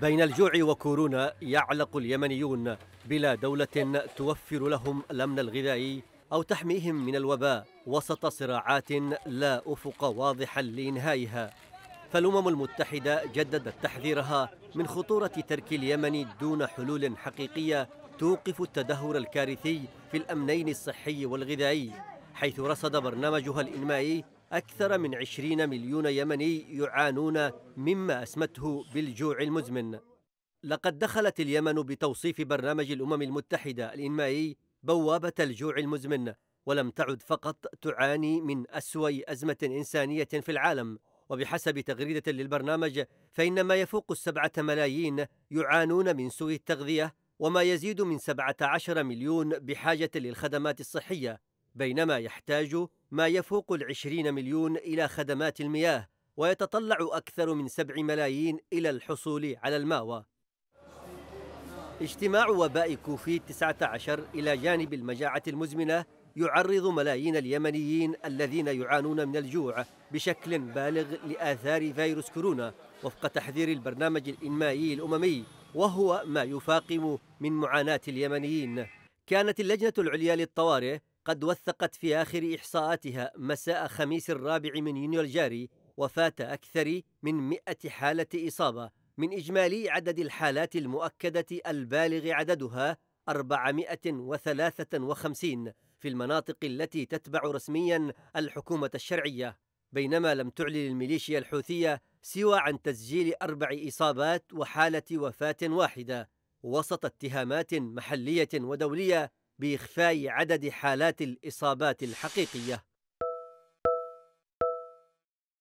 بين الجوع وكورونا يعلق اليمنيون بلا دولة توفر لهم الأمن الغذائي أو تحميهم من الوباء وسط صراعات لا أفق واضحا لإنهائها فالأمم المتحدة جددت تحذيرها من خطورة ترك اليمن دون حلول حقيقية توقف التدهور الكارثي في الأمنين الصحي والغذائي حيث رصد برنامجها الإنمائي أكثر من 20 مليون يمني يعانون مما أسمته بالجوع المزمن لقد دخلت اليمن بتوصيف برنامج الأمم المتحدة الإنمائي بوابة الجوع المزمن ولم تعد فقط تعاني من أسوأ أزمة إنسانية في العالم وبحسب تغريدة للبرنامج فإن ما يفوق السبعة ملايين يعانون من سوء التغذية وما يزيد من 17 مليون بحاجة للخدمات الصحية بينما يحتاج ما يفوق العشرين مليون إلى خدمات المياه ويتطلع أكثر من سبع ملايين إلى الحصول على الماوى اجتماع وباء كوفيد 19 إلى جانب المجاعة المزمنة يعرض ملايين اليمنيين الذين يعانون من الجوع بشكل بالغ لآثار فيروس كورونا وفق تحذير البرنامج الإنمائي الأممي وهو ما يفاقم من معاناة اليمنيين كانت اللجنة العليا للطوارئ قد وثقت في آخر إحصاءاتها مساء خميس الرابع من يونيو الجاري وفاة أكثر من 100 حالة إصابة من إجمالي عدد الحالات المؤكدة البالغ عددها 453 في المناطق التي تتبع رسميا الحكومة الشرعية بينما لم تعلن الميليشيا الحوثية سوى عن تسجيل أربع إصابات وحالة وفاة واحدة وسط اتهامات محلية ودولية باخفاء عدد حالات الاصابات الحقيقيه